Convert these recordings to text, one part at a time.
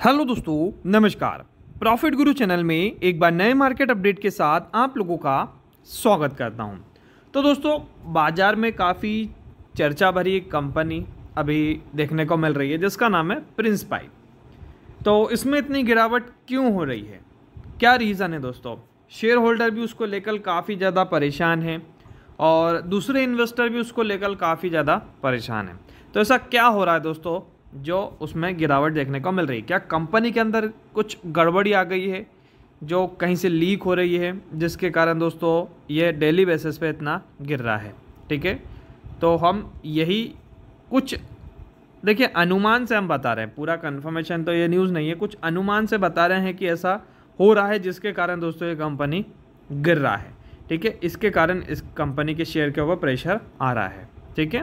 hello दोस्तों नमस्कार profit गुरु चैनल में एक बार नए मार्केट अपडेट के साथ आप लोगों का स्वागत करता हूं तो दोस्तों बाजार में काफ़ी चर्चा भरी एक कंपनी अभी देखने को मिल रही है जिसका नाम है प्रिंस पाइप तो इसमें इतनी गिरावट क्यों हो रही है क्या रीज़न है दोस्तों शेयर होल्डर भी उसको लेकर काफ़ी ज़्यादा परेशान है और दूसरे इन्वेस्टर भी उसको लेकर काफ़ी ज़्यादा परेशान है तो ऐसा क्या हो रहा है दोस्तों जो उसमें गिरावट देखने को मिल रही है क्या कंपनी के अंदर कुछ गड़बड़ी आ गई है जो कहीं से लीक हो रही है जिसके कारण दोस्तों ये डेली बेसिस पे इतना गिर रहा है ठीक है तो हम यही कुछ देखिए अनुमान से हम बता रहे हैं पूरा कन्फर्मेशन तो ये न्यूज़ नहीं है कुछ अनुमान से बता रहे हैं कि ऐसा हो रहा है जिसके कारण दोस्तों ये कंपनी गिर रहा है ठीक है इसके कारण इस कंपनी के शेयर के ऊपर प्रेशर आ रहा है ठीक है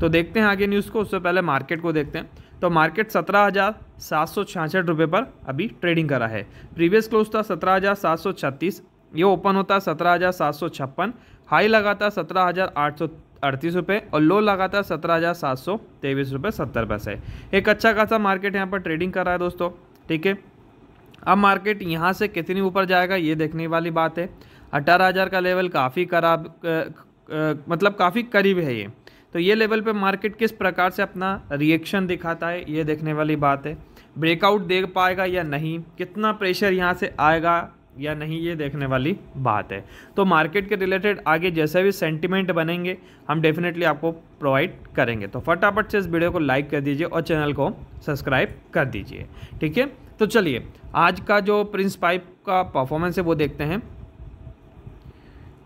तो देखते हैं आगे न्यूज़ को उससे पहले मार्केट को देखते हैं तो मार्केट सत्रह हज़ार सात सौ छियासठ रुपये पर अभी ट्रेडिंग करा है प्रीवियस क्लोज था सत्रह हज़ार सात सौ छत्तीस ये ओपन होता सत्रह हज़ार सात सौ छप्पन हाई लगाता सत्रह हज़ार आठ सौ अड़तीस रुपये और लो लगाता सत्रह हज़ार सात सौ तेईस रुपये सत्तर पैसे एक अच्छा खासा मार्केट यहाँ पर ट्रेडिंग कर रहा है दोस्तों ठीक है अब मार्केट यहाँ से कितनी ऊपर जाएगा ये देखने वाली बात है अठारह हज़ार का लेवल काफ़ी खराब मतलब काफ़ी करीब है ये तो ये लेवल पे मार्केट किस प्रकार से अपना रिएक्शन दिखाता है ये देखने वाली बात है ब्रेकआउट दे पाएगा या नहीं कितना प्रेशर यहाँ से आएगा या नहीं ये देखने वाली बात है तो मार्केट के रिलेटेड आगे जैसे भी सेंटिमेंट बनेंगे हम डेफिनेटली आपको प्रोवाइड करेंगे तो फटाफट से इस वीडियो को लाइक कर दीजिए और चैनल को सब्सक्राइब कर दीजिए ठीक है तो चलिए आज का जो प्रिंस पाइप का परफॉर्मेंस है वो देखते हैं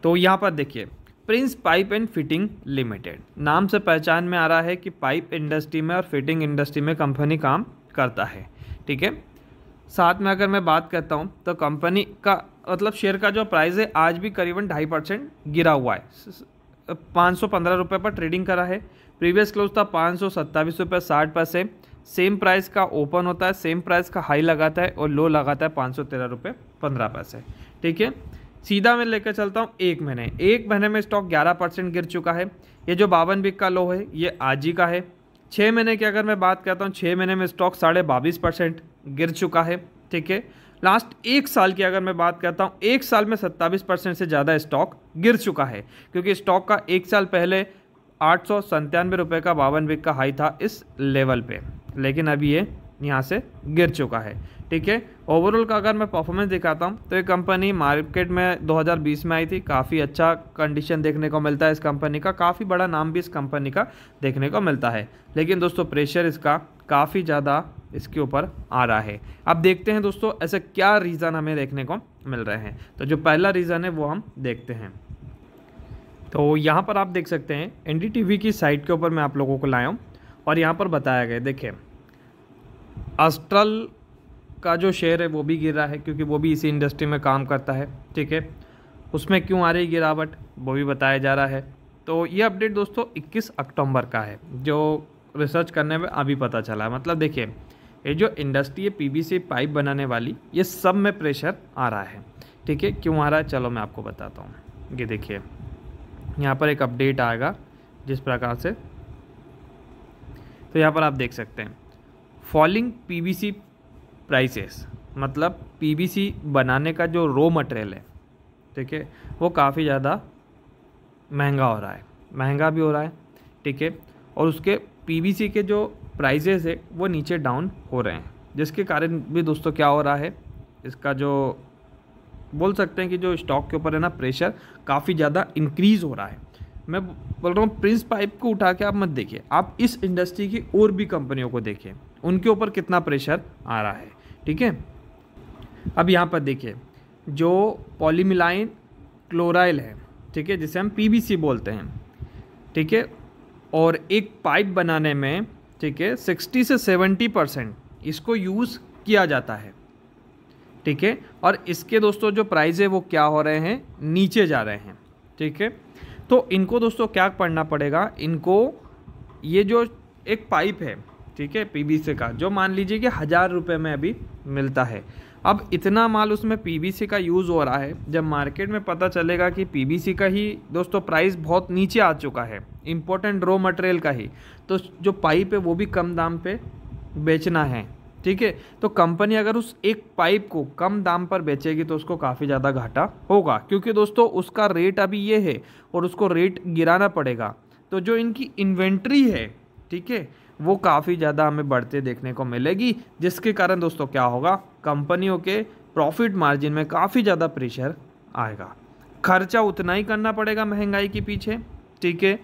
तो यहाँ पर देखिए Prince Pipe and Fitting Limited नाम से पहचान में आ रहा है कि पाइप इंडस्ट्री में और फिटिंग इंडस्ट्री में कंपनी काम करता है ठीक है साथ में अगर मैं बात करता हूँ तो कंपनी का मतलब शेयर का जो प्राइस है आज भी करीबन ढाई परसेंट गिरा हुआ है पाँच सौ पंद्रह रुपये पर ट्रेडिंग करा है प्रीवियस क्लोज था पाँच सौ सत्ताईस रुपये साठ पैसे सेम प्राइस का ओपन होता है सेम प्राइस का हाई लगाता है और लो लगाता है पाँच सौ तेरह रुपये पंद्रह पैसे ठीक है सीधा मैं लेकर चलता हूँ एक महीने एक महीने में स्टॉक 11 परसेंट गिर चुका है ये जो बावन बिक का लो है ये आज ही का है छः महीने की अगर मैं बात करता हूँ छः महीने में स्टॉक साढ़े बाईस परसेंट गिर चुका है ठीक है लास्ट एक साल की अगर मैं बात करता हूँ एक साल में सत्ताईस परसेंट से ज़्यादा स्टॉक गिर चुका है क्योंकि स्टॉक का एक साल पहले आठ सौ संतानवे रुपये का बावन बिक का हाई था इस लेवल पर लेकिन अभी ये यहाँ से गिर चुका है ठीक है ओवरऑल का अगर मैं परफॉर्मेंस दिखाता हूँ तो ये कंपनी मार्केट में 2020 में आई थी काफ़ी अच्छा कंडीशन देखने को मिलता है इस कंपनी का काफ़ी बड़ा नाम भी इस कंपनी का देखने को मिलता है लेकिन दोस्तों प्रेशर इसका काफ़ी ज़्यादा इसके ऊपर आ रहा है अब देखते हैं दोस्तों ऐसे क्या रीज़न हमें देखने को मिल रहे हैं तो जो पहला रीज़न है वो हम देखते हैं तो यहाँ पर आप देख सकते हैं एन की साइट के ऊपर मैं आप लोगों को लाया हूँ और यहाँ पर बताया गया देखें अस्ट्रल का जो शेयर है वो भी गिर रहा है क्योंकि वो भी इसी इंडस्ट्री में काम करता है ठीक है उसमें क्यों आ रही गिरावट वो भी बताया जा रहा है तो ये अपडेट दोस्तों 21 अक्टूबर का है जो रिसर्च करने में अभी पता चला है मतलब देखिए ये जो इंडस्ट्री है पीवीसी पाइप बनाने वाली ये सब में प्रेशर आ रहा है ठीक है क्यों आ रहा है चलो मैं आपको बताता हूँ ये देखिए यहाँ पर एक अपडेट आएगा जिस प्रकार से तो यहाँ पर आप देख सकते हैं फॉलिंग पीवीसी प्राइसेस मतलब पीवीसी बनाने का जो रो मटेरियल है ठीक है वो काफ़ी ज़्यादा महंगा हो रहा है महंगा भी हो रहा है ठीक है और उसके पीवीसी के जो प्राइसेस है वो नीचे डाउन हो रहे हैं जिसके कारण भी दोस्तों क्या हो रहा है इसका जो बोल सकते हैं कि जो स्टॉक के ऊपर है ना प्रेशर काफ़ी ज़्यादा इंक्रीज़ हो रहा है मैं बोल रहा हूँ प्रिंस पाइप को उठा के आप मत देखिए आप इस इंडस्ट्री की और भी कंपनियों को देखें उनके ऊपर कितना प्रेशर आ रहा है ठीक है अब यहाँ पर देखिए जो पॉलीमिलाइन क्लोराइल है ठीक है जिसे हम पीबीसी बोलते हैं ठीक है और एक पाइप बनाने में ठीक है सिक्सटी से सेवेंटी परसेंट इसको यूज़ किया जाता है ठीक है और इसके दोस्तों जो प्राइस है वो क्या हो रहे हैं नीचे जा रहे हैं ठीक है तो इनको दोस्तों क्या पढ़ना पड़ेगा इनको ये जो एक पाइप है ठीक है पीबीसी का जो मान लीजिए कि हज़ार रुपये में अभी मिलता है अब इतना माल उसमें पीबीसी का यूज़ हो रहा है जब मार्केट में पता चलेगा कि पीबीसी का ही दोस्तों प्राइस बहुत नीचे आ चुका है इम्पोर्टेंट रॉ मटेरियल का ही तो जो पाइप है वो भी कम दाम पे बेचना है ठीक है तो कंपनी अगर उस एक पाइप को कम दाम पर बेचेगी तो उसको काफ़ी ज़्यादा घाटा होगा क्योंकि दोस्तों उसका रेट अभी ये है और उसको रेट गिराना पड़ेगा तो जो इनकी इन्वेंट्री है ठीक है वो काफ़ी ज़्यादा हमें बढ़ते देखने को मिलेगी जिसके कारण दोस्तों क्या होगा कंपनियों के प्रॉफिट मार्जिन में काफ़ी ज़्यादा प्रेशर आएगा खर्चा उतना ही करना पड़ेगा महंगाई के पीछे ठीक है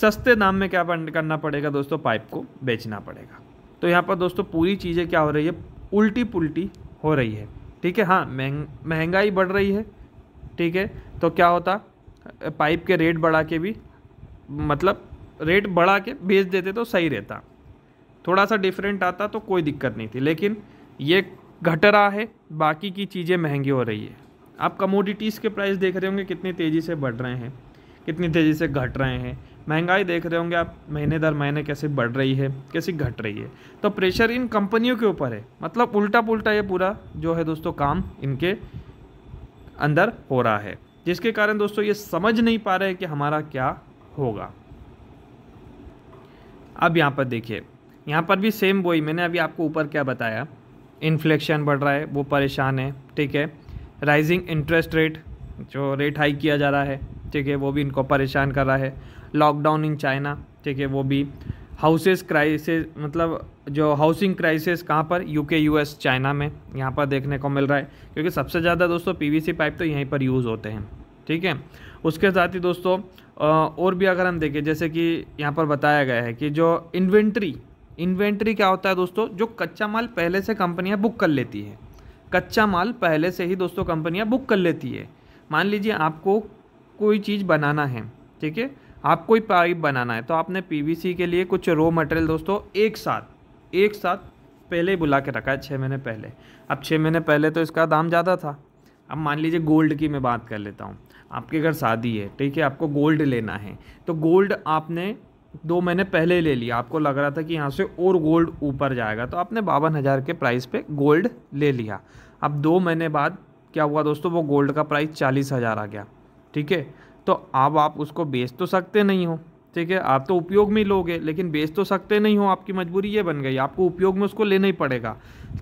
सस्ते दाम में क्या करना पड़ेगा दोस्तों पाइप को बेचना पड़ेगा तो यहाँ पर दोस्तों पूरी चीज़ें क्या हो रही है उल्टी पुल्टी हो रही है ठीक है हाँ महंगाई बढ़ रही है ठीक है तो क्या होता पाइप के रेट बढ़ा के भी मतलब रेट बढ़ा के बेच देते तो सही रहता थोड़ा सा डिफरेंट आता तो कोई दिक्कत नहीं थी लेकिन ये घट रहा है बाकी की चीज़ें महंगी हो रही है आप कमोडिटीज़ के प्राइस देख रहे होंगे कितनी तेज़ी से बढ़ रहे हैं कितनी तेज़ी से घट रहे हैं महंगाई देख रहे होंगे आप महीने दर महीने कैसे बढ़ रही है कैसे घट रही है तो प्रेशर इन कंपनियों के ऊपर है मतलब उल्टा पुल्टा ये पूरा जो है दोस्तों काम इनके अंदर हो रहा है जिसके कारण दोस्तों ये समझ नहीं पा रहे कि हमारा क्या होगा अब यहाँ पर देखिए यहाँ पर भी सेम वही मैंने अभी आपको ऊपर क्या बताया इन्फ्लेक्शन बढ़ रहा है वो परेशान है ठीक है राइजिंग इंटरेस्ट रेट जो रेट हाई किया जा रहा है ठीक है वो भी इनको परेशान कर रहा है लॉकडाउन इन चाइना ठीक है वो भी हाउसेस क्राइसिस मतलब जो हाउसिंग क्राइसिस कहाँ पर यूके यूएस चाइना में यहाँ पर देखने को मिल रहा है क्योंकि सबसे ज़्यादा दोस्तों पीवीसी पाइप तो यहीं पर यूज़ होते हैं ठीक है उसके साथ ही दोस्तों और भी अगर हम देखें जैसे कि यहाँ पर बताया गया है कि जो इन्वेंट्री इन्वेंट्री क्या होता है दोस्तों जो कच्चा माल पहले से कंपनियाँ बुक कर लेती है कच्चा माल पहले से ही दोस्तों कंपनियाँ बुक कर लेती है मान लीजिए आपको कोई चीज़ बनाना है ठीक है आप कोई पाइप बनाना है तो आपने पीवीसी के लिए कुछ रॉ मटेरियल दोस्तों एक साथ एक साथ पहले ही बुला के रखा है छः महीने पहले अब छः महीने पहले तो इसका दाम ज़्यादा था अब मान लीजिए गोल्ड की मैं बात कर लेता हूँ आपके घर शादी है ठीक है आपको गोल्ड लेना है तो गोल्ड आपने दो महीने पहले ले लिया आपको लग रहा था कि यहाँ से और गोल्ड ऊपर जाएगा तो आपने बावन हज़ार के प्राइस पे गोल्ड ले लिया अब दो महीने बाद क्या हुआ दोस्तों वो गोल्ड का प्राइस चालीस हज़ार आ गया ठीक है तो अब आप उसको बेच तो सकते नहीं हो ठीक है आप तो उपयोग में ही लोगे लेकिन बेच तो सकते नहीं हो आपकी मजबूरी ये बन गई आपको उपयोग में उसको लेना ही पड़ेगा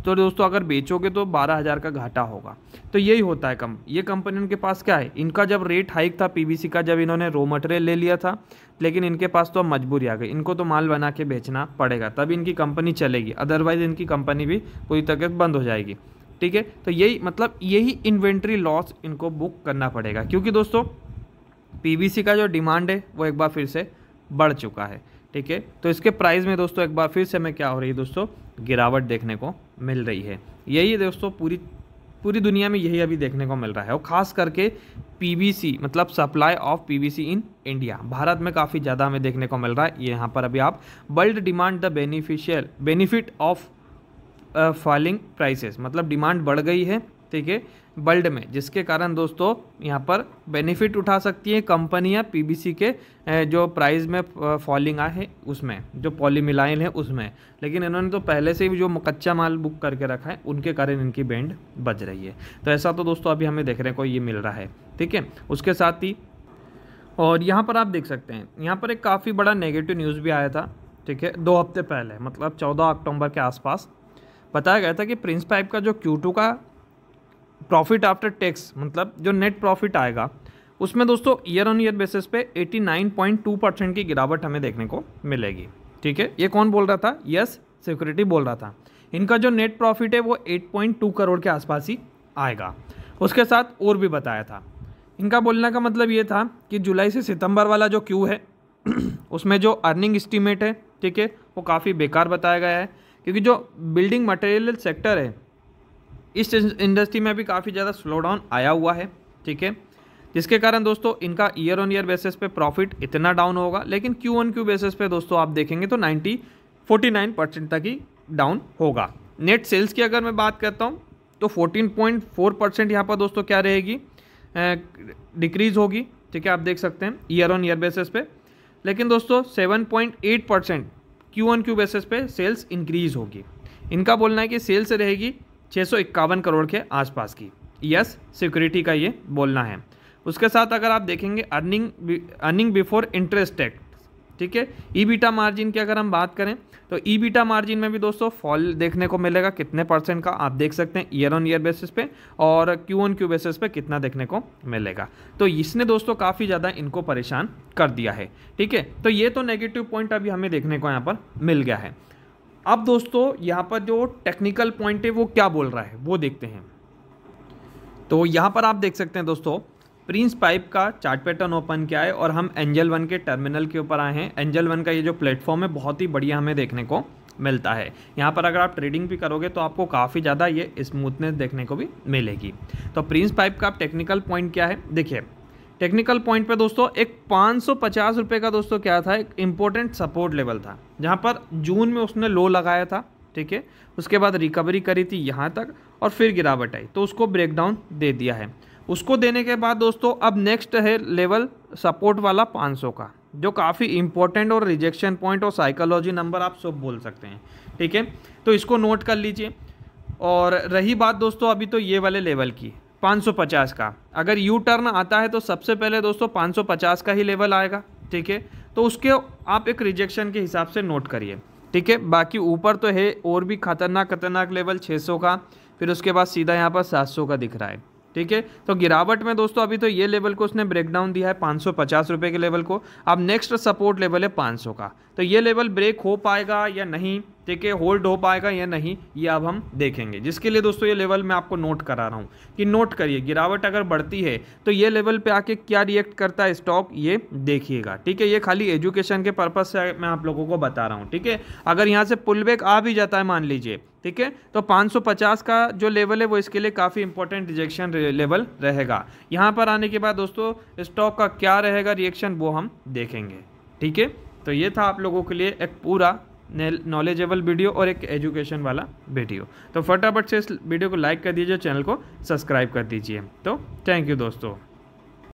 तो दोस्तों अगर बेचोगे तो बारह हज़ार का घाटा होगा तो यही होता है कम ये कंपनियों के पास क्या है इनका जब रेट हाइक था पीवीसी का जब इन्होंने रो मटेरियल ले लिया था लेकिन इनके पास तो अब मजबूरी आ गई इनको तो माल बना के बेचना पड़ेगा तब इनकी कंपनी चलेगी अदरवाइज़ इनकी कंपनी भी पूरी तरह बंद हो जाएगी ठीक है तो यही मतलब यही इन्वेंट्री लॉस इनको बुक करना पड़ेगा क्योंकि दोस्तों पीवीसी का जो डिमांड है वो एक बार फिर से बढ़ चुका है ठीक है तो इसके प्राइस में दोस्तों एक बार फिर से हमें क्या हो रही है दोस्तों गिरावट देखने को मिल रही है यही दोस्तों पूरी पूरी दुनिया में यही अभी देखने को मिल रहा है और खास करके पीवीसी मतलब supply of PVC in India Bharat में काफ़ी ज़्यादा हमें देखने को मिल रहा है यहाँ पर अभी आप world demand the beneficial benefit of falling prices मतलब डिमांड बढ़ गई है ठीक है वर्ल्ड में जिसके कारण दोस्तों यहाँ पर बेनिफिट उठा सकती हैं कंपनियाँ पीबीसी के जो प्राइस में फॉलिंग आए हैं उसमें जो पॉलीमिलाइन है उसमें लेकिन इन्होंने तो पहले से ही जो कच्चा माल बुक करके रखा है उनके कारण इनकी बैंड बज रही है तो ऐसा तो दोस्तों अभी हमें देखने को ये मिल रहा है ठीक है उसके साथ ही और यहाँ पर आप देख सकते हैं यहाँ पर एक काफ़ी बड़ा नेगेटिव न्यूज़ भी आया था ठीक है दो हफ्ते पहले मतलब चौदह अक्टूबर के आसपास बताया गया था कि प्रिंस पाइप का जो क्यू टू का प्रॉफिट आफ्टर टैक्स मतलब जो नेट प्रॉफिट आएगा उसमें दोस्तों ईयर ऑन ईयर बेसिस पे 89.2 परसेंट की गिरावट हमें देखने को मिलेगी ठीक है ये कौन बोल रहा था यस सिक्योरिटी बोल रहा था इनका जो नेट प्रॉफिट है वो 8.2 करोड़ के आसपास ही आएगा उसके साथ और भी बताया था इनका बोलने का मतलब ये था कि जुलाई से सितंबर वाला जो क्यू है उसमें जो अर्निंग इस्टीमेट है ठीक है वो काफ़ी बेकार बताया गया है क्योंकि जो बिल्डिंग मटेरियल सेक्टर है इस इंडस्ट्री में भी काफ़ी ज़्यादा स्लो डाउन आया हुआ है ठीक है जिसके कारण दोस्तों इनका ईयर ऑन ईयर बेसिस पे प्रॉफिट इतना डाउन होगा लेकिन क्यू ऑन क्यू बेसिस पे दोस्तों आप देखेंगे तो 90 49 परसेंट तक ही डाउन होगा नेट सेल्स की अगर मैं बात करता हूँ तो 14.4 परसेंट यहाँ पर दोस्तों क्या रहेगी डिक्रीज़ होगी ठीक है आप देख सकते हैं ईयर ऑन ईयर बेसिस पे लेकिन दोस्तों seven percent Q on Q basis पे सेल्स इंक्रीज़ होगी इनका बोलना है कि सेल्स रहेगी छः करोड़ के आसपास की यस सिक्योरिटी का ये बोलना है उसके साथ अगर आप देखेंगे earning earning before interest tax ठीक है ई बीटा मार्जिन की अगर हम बात करें तो ई बीटा मार्जिन में भी दोस्तों फॉल देखने को मिलेगा कितने परसेंट का आप देख सकते हैं ईयर ऑन ईयर बेसिस पे और क्यू ऑन क्यू बेसिस पे कितना देखने को मिलेगा तो इसने दोस्तों काफ़ी ज़्यादा इनको परेशान कर दिया है ठीक है तो ये तो नेगेटिव पॉइंट अभी हमें देखने को यहाँ पर मिल गया है अब दोस्तों यहाँ पर जो टेक्निकल पॉइंट है वो क्या बोल रहा है वो देखते हैं तो यहाँ पर आप देख सकते हैं दोस्तों प्रिंस पाइप का चार्ट पैटर्न ओपन किया है और हम एंजल वन के टर्मिनल के ऊपर आए हैं एंजल वन का ये जो प्लेटफॉर्म है बहुत ही बढ़िया हमें देखने को मिलता है यहाँ पर अगर आप ट्रेडिंग भी करोगे तो आपको काफ़ी ज़्यादा ये स्मूथनेस देखने को भी मिलेगी तो प्रिंस पाइप का टेक्निकल पॉइंट क्या है देखिए टेक्निकल पॉइंट पे दोस्तों एक पाँच रुपए का दोस्तों क्या था एक इम्पोर्टेंट सपोर्ट लेवल था जहाँ पर जून में उसने लो लगाया था ठीक है उसके बाद रिकवरी करी थी यहाँ तक और फिर गिरावट आई तो उसको ब्रेकडाउन दे दिया है उसको देने के बाद दोस्तों अब नेक्स्ट है लेवल सपोर्ट वाला पाँच का जो काफ़ी इंपॉर्टेंट और रिजेक्शन पॉइंट और साइकोलॉजी नंबर आप सब बोल सकते हैं ठीक है तो इसको नोट कर लीजिए और रही बात दोस्तों अभी तो ये वाले लेवल की 550 का अगर यू टर्न आता है तो सबसे पहले दोस्तों 550 का ही लेवल आएगा ठीक है तो उसके आप एक रिजेक्शन के हिसाब से नोट करिए ठीक है बाकी ऊपर तो है और भी खतरनाक खतरनाक लेवल 600 का फिर उसके बाद सीधा यहाँ पर 700 का दिख रहा है ठीक है तो गिरावट में दोस्तों अभी तो ये लेवल को उसने ब्रेकडाउन दिया है पाँच सौ के लेवल को अब नेक्स्ट सपोर्ट लेवल है पाँच का तो ये लेवल ब्रेक हो पाएगा या नहीं ठीक है होल्ड हो पाएगा या नहीं ये अब हम देखेंगे जिसके लिए दोस्तों ये लेवल मैं आपको नोट करा रहा हूँ कि नोट करिए गिरावट अगर बढ़ती है तो ये लेवल पे आके क्या रिएक्ट करता है स्टॉक ये देखिएगा ठीक है ये खाली एजुकेशन के पर्पज़ से मैं आप लोगों को बता रहा हूँ ठीक है अगर यहाँ से पुल बैक आ भी जाता है मान लीजिए ठीक है तो 550 का जो लेवल है वो इसके लिए काफ़ी इंपॉर्टेंट रिजेक्शन लेवल रहेगा यहाँ पर आने के बाद दोस्तों स्टॉक का क्या रहेगा रिएक्शन वो हम देखेंगे ठीक है तो ये था आप लोगों के लिए एक पूरा नॉलेजेबल वीडियो और एक एजुकेशन वाला वीडियो तो फटाफट से इस वीडियो को लाइक कर दीजिए चैनल को सब्सक्राइब कर दीजिए तो थैंक यू दोस्तों